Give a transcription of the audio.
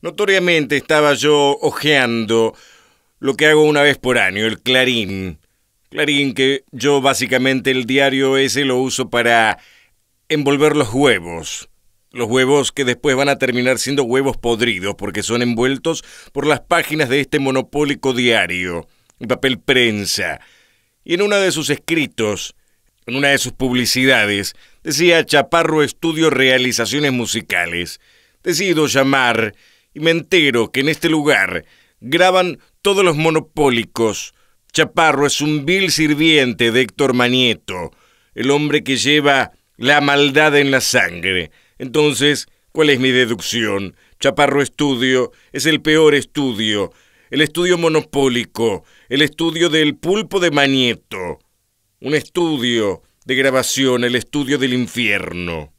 Notoriamente estaba yo hojeando lo que hago una vez por año, el Clarín. Clarín, que yo básicamente el diario ese lo uso para envolver los huevos. Los huevos que después van a terminar siendo huevos podridos porque son envueltos por las páginas de este monopólico diario, el papel prensa. Y en uno de sus escritos, en una de sus publicidades, decía Chaparro Estudio Realizaciones Musicales. Decido llamar y me entero que en este lugar graban todos los monopólicos. Chaparro es un vil sirviente de Héctor Manieto, el hombre que lleva la maldad en la sangre. Entonces, ¿cuál es mi deducción? Chaparro Estudio es el peor estudio, el estudio monopólico, el estudio del pulpo de Manieto, un estudio de grabación, el estudio del infierno.